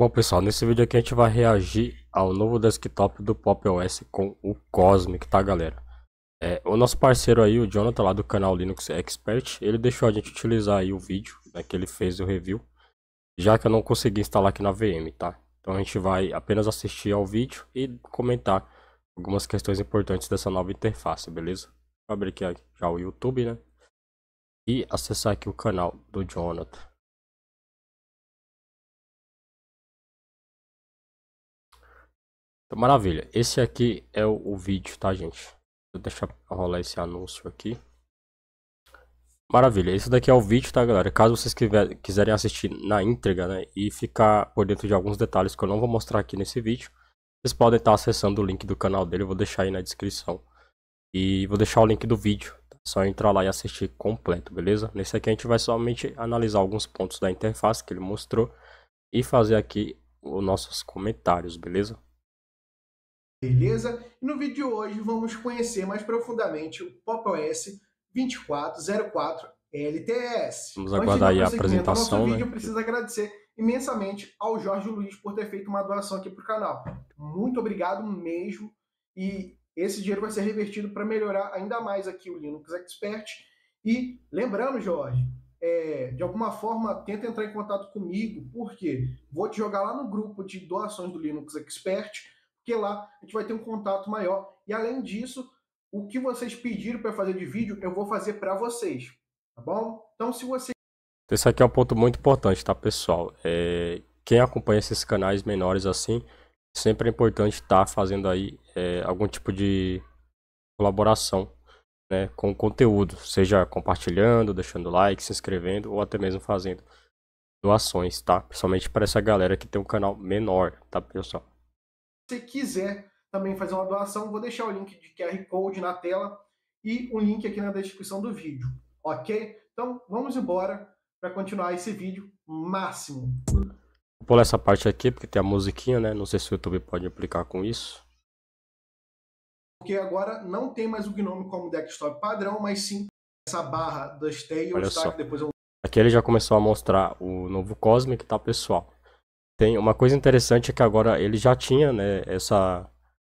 Bom pessoal, nesse vídeo aqui a gente vai reagir ao novo desktop do Pop OS com o Cosmic, tá galera? É, o nosso parceiro aí, o Jonathan lá do canal Linux Expert, ele deixou a gente utilizar aí o vídeo né, que ele fez o review, já que eu não consegui instalar aqui na VM, tá? Então a gente vai apenas assistir ao vídeo e comentar algumas questões importantes dessa nova interface, beleza? Vou abrir aqui já o YouTube, né? E acessar aqui o canal do Jonathan. Então, maravilha. Esse aqui é o, o vídeo, tá, gente? Vou deixar rolar esse anúncio aqui. Maravilha, esse daqui é o vídeo, tá galera? Caso vocês quiserem assistir na íntegra, né, e ficar por dentro de alguns detalhes que eu não vou mostrar aqui nesse vídeo, vocês podem estar acessando o link do canal dele, eu vou deixar aí na descrição. E vou deixar o link do vídeo, tá? É só entrar lá e assistir completo, beleza? Nesse aqui a gente vai somente analisar alguns pontos da interface que ele mostrou e fazer aqui os nossos comentários, beleza? Beleza? E no vídeo de hoje vamos conhecer mais profundamente o Pop OS 2404 LTS. Vamos aguardar aí a apresentação. Nosso né? vídeo preciso agradecer imensamente ao Jorge Luiz por ter feito uma doação aqui para o canal. Muito obrigado mesmo. E esse dinheiro vai ser revertido para melhorar ainda mais aqui o Linux Expert. E lembrando, Jorge, é, de alguma forma tenta entrar em contato comigo, porque vou te jogar lá no grupo de doações do Linux Expert porque lá a gente vai ter um contato maior. E além disso, o que vocês pediram para fazer de vídeo, eu vou fazer para vocês, tá bom? Então, se você esse aqui é um ponto muito importante, tá, pessoal? É, quem acompanha esses canais menores assim, sempre é importante estar tá fazendo aí é, algum tipo de colaboração né, com o conteúdo, seja compartilhando, deixando like, se inscrevendo ou até mesmo fazendo doações, tá? Principalmente para essa galera que tem um canal menor, tá, pessoal? você quiser também fazer uma doação, vou deixar o link de QR Code na tela e o um link aqui na descrição do vídeo, ok? Então vamos embora para continuar esse vídeo máximo. Vou pular essa parte aqui porque tem a musiquinha, né? Não sei se o YouTube pode aplicar com isso. Porque agora não tem mais o Gnome como desktop padrão, mas sim essa barra das tails, Olha tá? Só. Depois eu... Aqui ele já começou a mostrar o novo Cosmic, tá pessoal? Tem uma coisa interessante é que agora ele já tinha, né, essa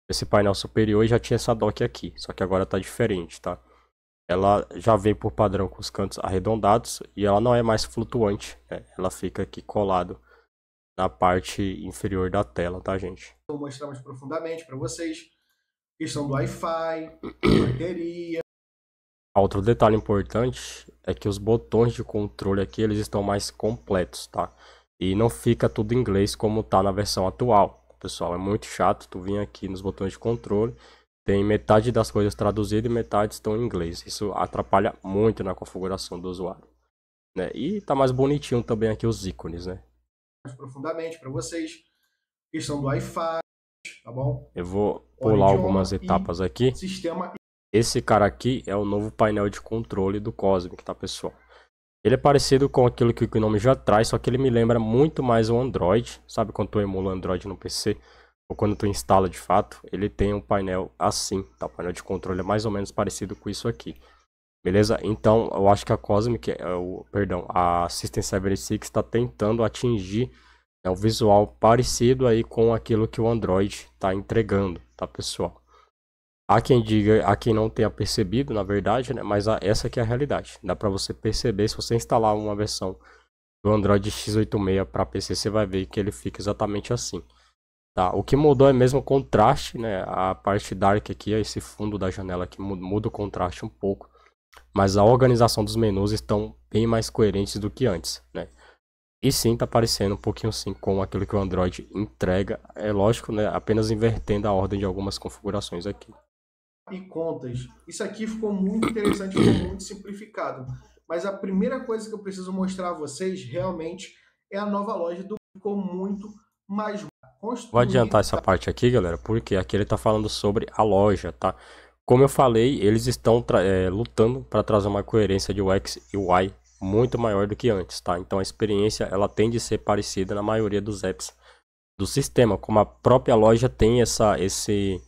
esse painel superior e já tinha essa dock aqui, só que agora está diferente, tá? Ela já vem por padrão com os cantos arredondados e ela não é mais flutuante, né? ela fica aqui colado na parte inferior da tela, tá, gente? Vou mostrar mais profundamente para vocês questão do Wi-Fi, bateria. Outro detalhe importante é que os botões de controle aqui eles estão mais completos, tá? e não fica tudo em inglês como está na versão atual. Pessoal, é muito chato, tu vem aqui nos botões de controle, tem metade das coisas traduzidas e metade estão em inglês. Isso atrapalha muito na configuração do usuário. Né? E está mais bonitinho também aqui os ícones, né? Profundamente para vocês, questão do Wi-Fi, tá bom? Eu vou pular algumas etapas aqui. Sistema... Esse cara aqui é o novo painel de controle do Cosmic, tá pessoal? Ele é parecido com aquilo que o nome já traz, só que ele me lembra muito mais o Android. Sabe quando tu emula Android no PC? Ou quando tu instala de fato, ele tem um painel assim, tá? O painel de controle é mais ou menos parecido com isso aqui. Beleza? Então, eu acho que a Cosmic, é o, perdão, a System 76 está tentando atingir né, o visual parecido aí com aquilo que o Android está entregando, tá pessoal? Há quem diga, há quem não tenha percebido, na verdade, né? Mas essa aqui é a realidade. Dá para você perceber se você instalar uma versão do Android x86 para PC, você vai ver que ele fica exatamente assim. Tá? O que mudou é mesmo o contraste, né? A parte dark aqui, esse fundo da janela que muda o contraste um pouco, mas a organização dos menus estão bem mais coerentes do que antes, né? E sim, está parecendo um pouquinho assim com aquilo que o Android entrega, é lógico, né? Apenas invertendo a ordem de algumas configurações aqui e contas. Isso aqui ficou muito interessante, ficou muito simplificado. Mas a primeira coisa que eu preciso mostrar a vocês realmente é a nova loja do ficou muito mais construída. Vou adiantar essa parte aqui, galera, porque aqui ele está falando sobre a loja, tá? Como eu falei, eles estão é, lutando para trazer uma coerência de UX e UI muito maior do que antes, tá? Então a experiência ela tende a ser parecida na maioria dos apps do sistema, como a própria loja tem essa esse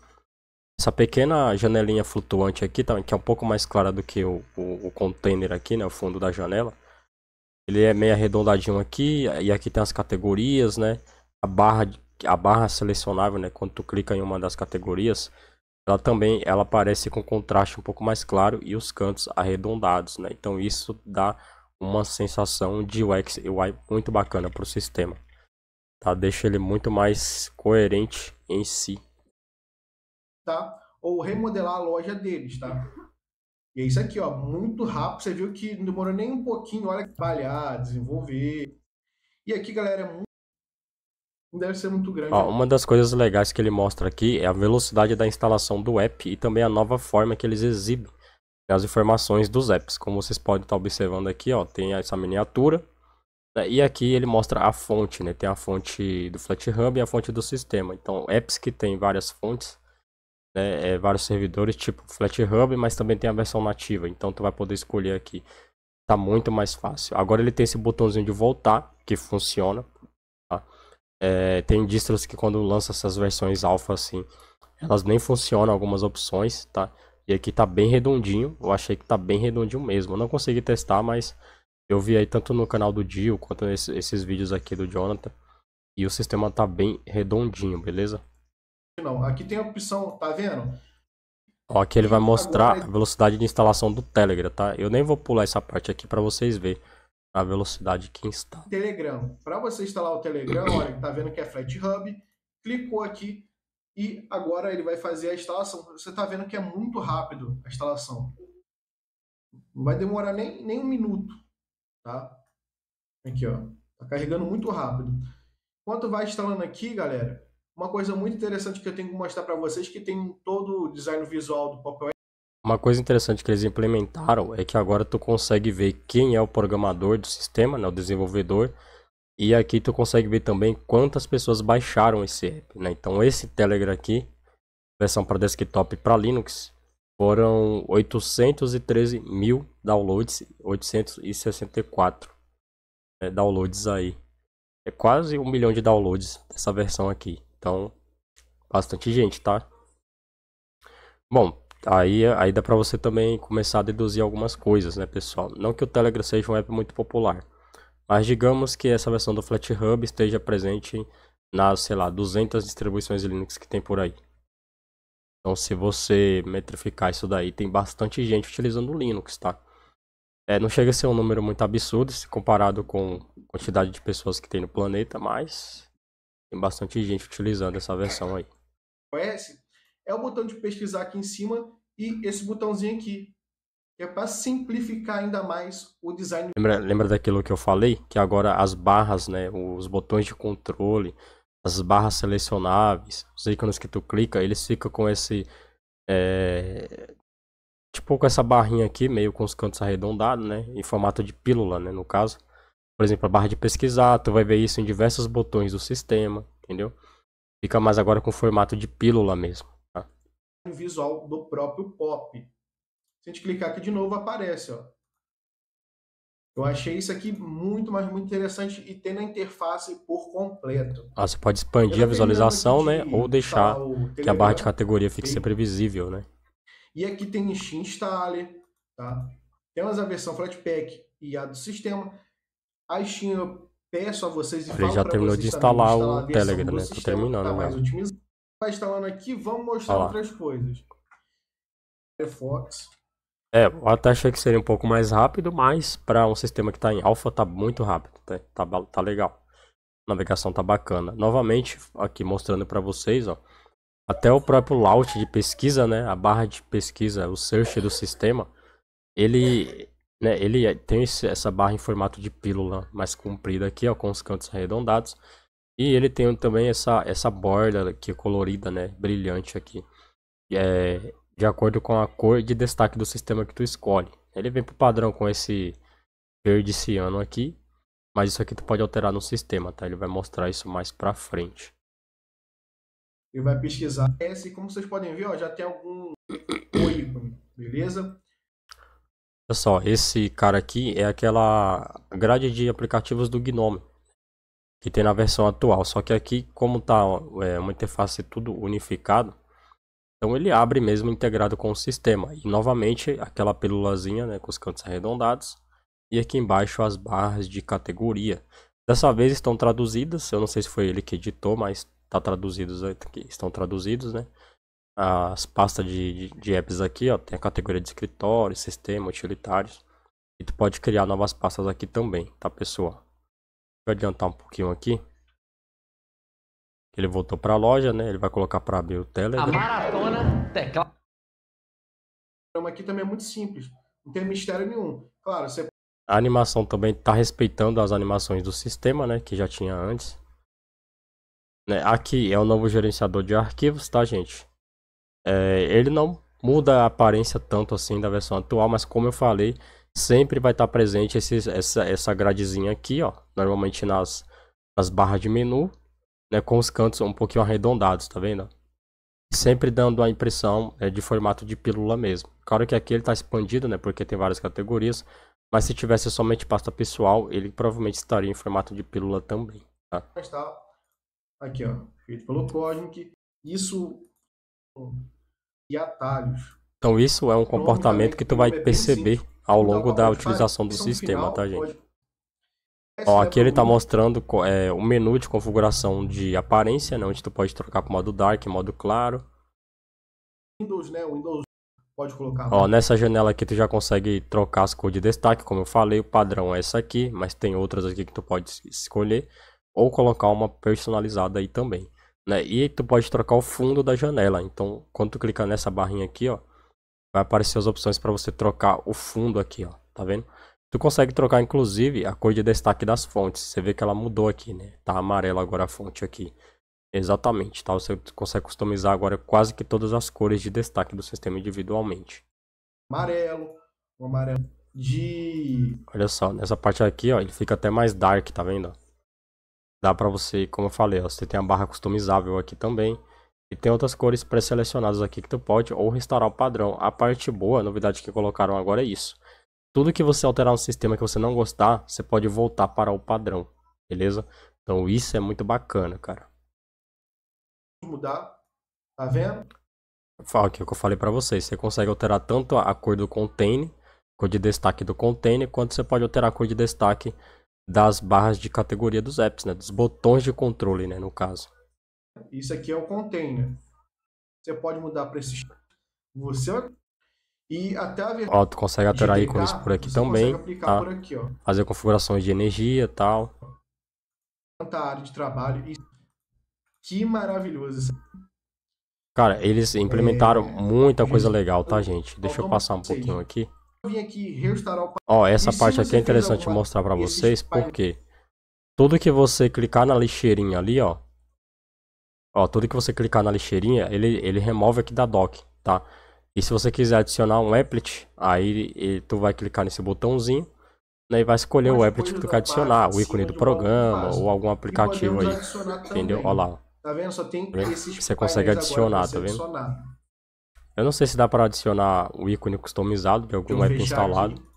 essa pequena janelinha flutuante aqui, tá, que é um pouco mais clara do que o, o, o container aqui, né, o fundo da janela. Ele é meio arredondadinho aqui, e aqui tem as categorias, né? A barra, a barra selecionável, né? Quando tu clica em uma das categorias, ela também ela aparece com contraste um pouco mais claro e os cantos arredondados, né? Então isso dá uma sensação de UX UI muito bacana para o sistema. Tá? Deixa ele muito mais coerente em si tá? Ou remodelar a loja deles, tá? E é isso aqui, ó, muito rápido. Você viu que não demorou nem um pouquinho, olha, trabalhar, desenvolver. E aqui, galera, é muito... não deve ser muito grande. Ó, uma das coisas legais que ele mostra aqui é a velocidade da instalação do app e também a nova forma que eles exibem as informações dos apps. Como vocês podem estar observando aqui, ó, tem essa miniatura. Né? E aqui ele mostra a fonte, né? Tem a fonte do FlatHub e a fonte do sistema. Então, apps que tem várias fontes né, é, vários servidores, tipo FlatHub, mas também tem a versão nativa, então tu vai poder escolher aqui. Tá muito mais fácil. Agora ele tem esse botãozinho de voltar, que funciona. Tá? É, tem distros que quando lança essas versões alfa assim, elas nem funcionam algumas opções, tá? E aqui tá bem redondinho, eu achei que tá bem redondinho mesmo. Eu não consegui testar, mas eu vi aí tanto no canal do Dio, quanto nesses, esses vídeos aqui do Jonathan. E o sistema tá bem redondinho, beleza? não. Aqui tem a opção, tá vendo? Ó, aqui ele vai mostrar Agora... a velocidade de instalação do Telegram, tá? Eu nem vou pular essa parte aqui para vocês verem a velocidade que instala. Telegram. Para você instalar o Telegram, olha, tá vendo que é Hub clicou aqui e agora ele vai fazer a instalação. Você tá vendo que é muito rápido a instalação. Não vai demorar nem, nem um minuto, tá? Aqui, ó. Tá carregando muito rápido. Enquanto vai instalando aqui, galera, uma coisa muito interessante que eu tenho que mostrar para vocês que tem todo o design visual do PowerPoint. Uma coisa interessante que eles implementaram é que agora tu consegue ver quem é o programador do sistema, né, o desenvolvedor, e aqui tu consegue ver também quantas pessoas baixaram esse app, né? Então esse Telegram aqui, versão para desktop e para Linux, foram 813 mil downloads, 864 né, downloads aí. É quase um milhão de downloads dessa versão aqui. Então, bastante gente, tá? Bom, aí, aí dá para você também começar a deduzir algumas coisas, né, pessoal? Não que o Telegram seja um app muito popular, mas digamos que essa versão do FlatHub esteja presente nas, sei lá, 200 distribuições Linux que tem por aí. Então, se você metrificar isso daí, tem bastante gente utilizando o Linux, tá? É, não chega a ser um número muito absurdo se comparado com a quantidade de pessoas que tem no planeta, mas tem bastante gente utilizando essa versão aí. Conhece? É o botão de pesquisar aqui em cima e esse botãozinho aqui. É para simplificar ainda mais o design. Lembra, lembra daquilo que eu falei? Que agora as barras, né, os botões de controle, as barras selecionáveis, os ícones que tu clica, eles ficam com esse... É, tipo com essa barrinha aqui, meio com os cantos arredondados, né? Em formato de pílula, né, no caso por exemplo, a barra de pesquisar, tu vai ver isso em diversos botões do sistema, entendeu? Fica mais agora com formato de pílula mesmo. Tá? visual do próprio pop. Se a gente clicar aqui de novo, aparece, ó. Eu achei isso aqui muito, mais muito interessante e tendo a interface por completo. Ah, você pode expandir a visualização, né? ou deixar tá que a barra de categoria fique sempre visível, né? E aqui tem Steam Installer, tá? Temos a versão Flatpak e a do sistema. Aishin, eu peço a vocês e Ele já terminou de instalar, o Telegram, né? Tô terminando, tá mais otimizado. instalando aqui, vamos mostrar outras coisas. Firefox. É, eu até achei que seria um pouco mais rápido, mas para um sistema que está em alfa tá muito rápido, tá, tá, tá legal. A navegação tá bacana. Novamente, aqui mostrando para vocês, ó, até o próprio layout de pesquisa, né, a barra de pesquisa, o search do sistema, ele né, ele é, tem esse, essa barra em formato de pílula mais comprida aqui, ó, com os cantos arredondados. E ele tem também essa, essa borda que colorida, né, brilhante aqui. É, de acordo com a cor de destaque do sistema que tu escolhe. Ele vem pro padrão com esse verde ciano aqui. Mas isso aqui tu pode alterar no sistema, tá? Ele vai mostrar isso mais pra frente. Ele vai pesquisar. Esse, como vocês podem ver, ó, já tem algum ícone, beleza? Olha só, esse cara aqui é aquela grade de aplicativos do Gnome que tem na versão atual. Só que aqui, como tá é, uma interface tudo unificado, então ele abre mesmo integrado com o sistema. E novamente aquela pelulazinha né, com os cantos arredondados. E aqui embaixo as barras de categoria. Dessa vez estão traduzidas. Eu não sei se foi ele que editou, mas tá traduzidos estão traduzidos, né? as pastas de, de, de apps aqui, ó, tem a categoria de escritório, sistema, utilitários. E tu pode criar novas pastas aqui também, tá pessoal? Vou adiantar um pouquinho aqui. Ele voltou para a loja, né? Ele vai colocar para abrir o Telegram. A maratona teclado. Aqui também é muito simples, não tem mistério nenhum. Claro, você... A animação também está respeitando as animações do sistema, né? Que já tinha antes. Né? Aqui é o novo gerenciador de arquivos, tá, gente? É, ele não muda a aparência tanto assim da versão atual, mas como eu falei, sempre vai estar tá presente esse, essa, essa gradezinha aqui, ó. Normalmente nas, nas barras de menu, né? Com os cantos um pouquinho arredondados, tá vendo? Sempre dando a impressão é, de formato de pílula mesmo. Claro que aqui ele está expandido, né? Porque tem várias categorias. Mas se tivesse somente pasta pessoal, ele provavelmente estaria em formato de pílula também. Tá? Aqui, ó. Feito pelo Cosmic. Isso e atalhos. Então isso é um então, comportamento que tu vai perceber ao longo da utilização do sistema, tá gente? Ó, aqui é ele está mostrando é, o menu de configuração de aparência, né, onde tu pode trocar para modo dark, modo claro. Windows, né? Windows pode colocar. Ó, nessa janela aqui tu já consegue trocar as cores de destaque, como eu falei, o padrão é essa aqui, mas tem outras aqui que tu pode escolher ou colocar uma personalizada aí também. Né? E tu pode trocar o fundo da janela. Então, quando tu clicar nessa barrinha aqui, ó, vai aparecer as opções para você trocar o fundo aqui, ó. Tá vendo? Tu consegue trocar, inclusive, a cor de destaque das fontes. Você vê que ela mudou aqui, né? Tá amarelo agora a fonte aqui. Exatamente, tá? Você consegue customizar agora quase que todas as cores de destaque do sistema individualmente. Amarelo, amarelo de... Olha só, nessa parte aqui, ó, ele fica até mais dark, tá vendo? Dá para você, como eu falei, ó, você tem a barra customizável aqui também. E tem outras cores pré-selecionadas aqui que tu pode ou restaurar o padrão. A parte boa, a novidade que colocaram agora é isso. Tudo que você alterar no sistema que você não gostar, você pode voltar para o padrão, beleza? Então isso é muito bacana, cara. Mudar, tá vendo? Fala que é o que eu falei para vocês, você consegue alterar tanto a cor do container, cor de destaque do container, quanto você pode alterar a cor de destaque das barras de categoria dos apps, né? Dos botões de controle, né, no caso. Isso aqui é o container. Você pode mudar para esse você e até a Ó, tu consegue alterar ícones por aqui também, tá? por aqui, ó. Fazer configurações de energia, tal. Tanta área de trabalho que maravilhoso. Cara, eles implementaram é... muita coisa legal, tá, gente? Deixa eu passar um pouquinho aqui vim aqui restaurar o Ó, essa parte aqui é interessante alguma... mostrar para vocês, porque tudo que você clicar na lixeirinha ali, ó. Ó, tudo que você clicar na lixeirinha, ele, ele remove aqui da dock, tá? E se você quiser adicionar um applet, aí e, tu vai clicar nesse botãozinho né, e vai escolher Mas o applet que tu quer adicionar, o ícone do programa ou algum aplicativo aí. Entendeu? Ó lá. Tá vendo? Só tem tá esses Você consegue adicionar, tá vendo? Adicionar. Eu não sei se dá para adicionar o ícone customizado de algum app instalado. Aqui.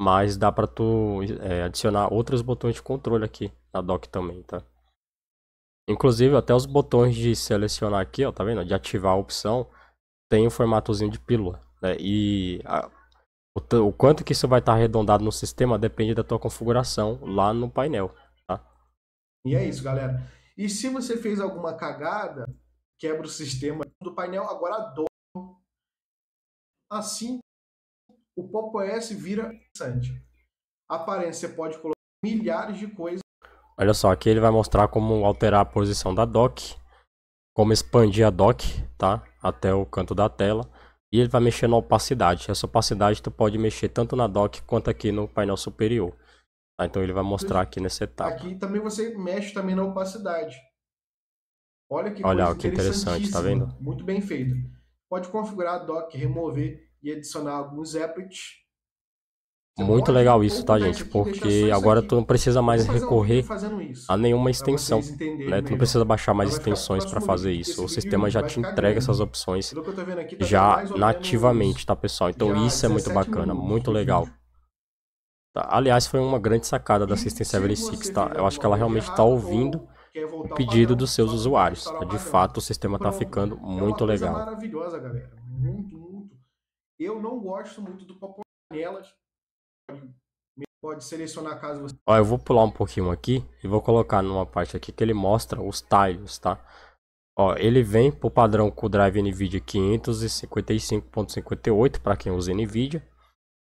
Mas dá para tu é, adicionar outros botões de controle aqui na dock também, tá? Inclusive até os botões de selecionar aqui, ó, tá vendo? De ativar a opção, tem um formatozinho de pílula, né? E a, o, o, quanto que isso vai estar tá arredondado no sistema depende da tua configuração lá no painel, tá? E é isso, galera. E se você fez alguma cagada, quebra o sistema do painel, agora adora. Assim, o OS vira interessante. A aparência pode colocar milhares de coisas. Olha só, aqui ele vai mostrar como alterar a posição da dock, como expandir a dock, tá? Até o canto da tela. E ele vai mexer na opacidade. Essa opacidade tu pode mexer tanto na dock quanto aqui no painel superior. Tá? Então ele vai mostrar aqui nessa etapa. Aqui também você mexe também na opacidade. Olha que Olha, coisa que interessante, tá vendo? Muito bem feito pode configurar a dock, remover e adicionar alguns applets. Muito legal isso, tá, gente? Porque agora tu não precisa mais recorrer um a nenhuma extensão, né? Tu não precisa baixar mais extensões para fazer isso. O sistema já te entrega essas opções tá já nativamente, tá, pessoal? Então isso é muito bacana, muito legal. Tá. Aliás, foi uma grande sacada da System 76, tá? Eu acho que ela realmente está ouvindo pedido dos seus usuários. É de fato, o sistema está ficando é muito legal. maravilhosa, galera. Muito, muito. Eu não gosto muito do Papo Panelas. Pode selecionar caso você. Ó, eu vou pular um pouquinho aqui e vou colocar numa parte aqui que ele mostra os tiles, tá? Ó, ele vem pro padrão com o drive NVIDIA 555.58 para quem usa NVIDIA.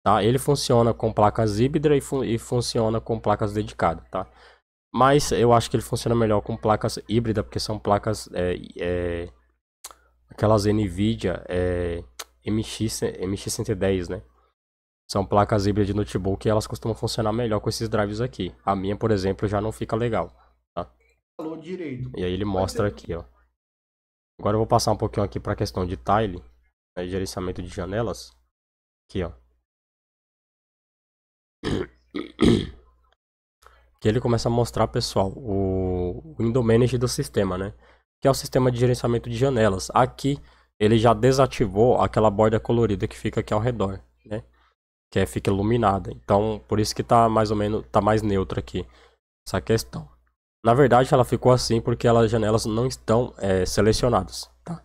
Tá? Ele funciona com placas híbrida e, fun e funciona com placas dedicadas, tá? Mas eu acho que ele funciona melhor com placas híbridas, porque são placas. É, é, aquelas NVIDIA é, MX, MX110, né? São placas híbridas de notebook e elas costumam funcionar melhor com esses drives aqui. A minha, por exemplo, já não fica legal. Tá? Falou direito. E aí ele mostra é aqui, ó. Agora eu vou passar um pouquinho aqui para a questão de tile, né, gerenciamento de janelas. Aqui, ó. que ele começa a mostrar pessoal o window Manager do sistema, né? Que é o sistema de gerenciamento de janelas. Aqui ele já desativou aquela borda colorida que fica aqui ao redor, né? Que é, fica iluminada. Então, por isso que tá mais ou menos tá mais neutra aqui essa questão. Na verdade, ela ficou assim porque as janelas não estão é, selecionadas, tá?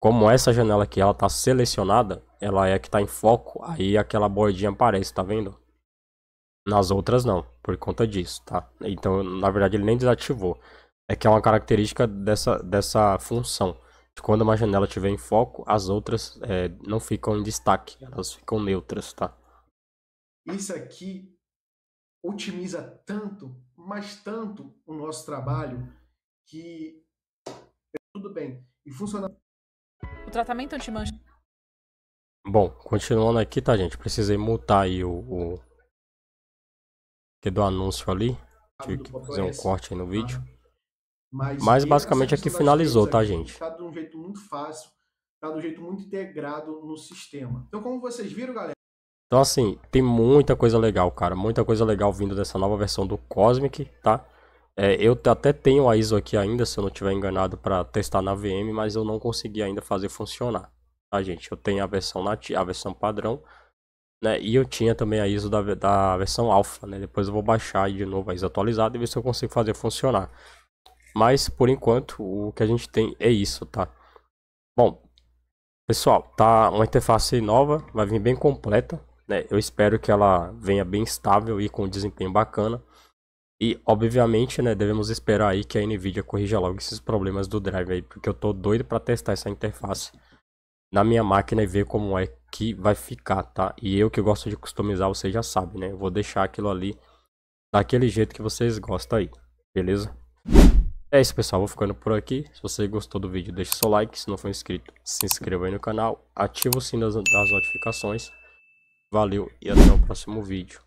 Como essa janela aqui ela tá selecionada, ela é a que está em foco, aí aquela bordinha aparece, tá vendo? Nas outras não, por conta disso, tá? Então, na verdade, ele nem desativou. É que é uma característica dessa, dessa função. De quando uma janela estiver em foco, as outras é, não ficam em destaque, elas ficam neutras, tá? Isso aqui otimiza tanto, mas tanto o nosso trabalho que tudo bem e funciona. O tratamento antimancha. Bom, continuando aqui, tá, gente? Precisei multar aí o, o do anúncio ali. Tive que fazer um corte aí no vídeo. Ah, mas, Mas basicamente aqui finalizou, tá, é gente? de um jeito muito fácil, Tá de um jeito muito integrado no sistema. Então, como vocês viram, galera. Então, assim, tem muita coisa legal, cara. Muita coisa legal vindo dessa nova versão do Cosmic, tá? É, eu até tenho a ISO aqui ainda, se eu não estiver enganado, para testar na VM, mas eu não consegui ainda fazer funcionar, tá, gente? Eu tenho a versão nativa, a versão padrão, né? E eu tinha também a ISO da, da versão alfa, né? Depois eu vou baixar de novo a ISO atualizada e ver se eu consigo fazer funcionar. Mas por enquanto o que a gente tem é isso, tá? Bom, pessoal, tá uma interface nova, vai vir bem completa, né? Eu espero que ela venha bem estável e com desempenho bacana. E obviamente, né, devemos esperar aí que a Nvidia corrija logo esses problemas do drive aí, porque eu tô doido para testar essa interface na minha máquina e ver como é que vai ficar, tá? E eu que gosto de customizar, você já sabe, né? Eu vou deixar aquilo ali daquele jeito que vocês gostam aí, beleza? É isso, pessoal. Vou ficando por aqui. Se você gostou do vídeo, deixe seu like. Se não for inscrito, se inscreva aí no canal. Ativa o sino das notificações. Valeu e até o próximo vídeo.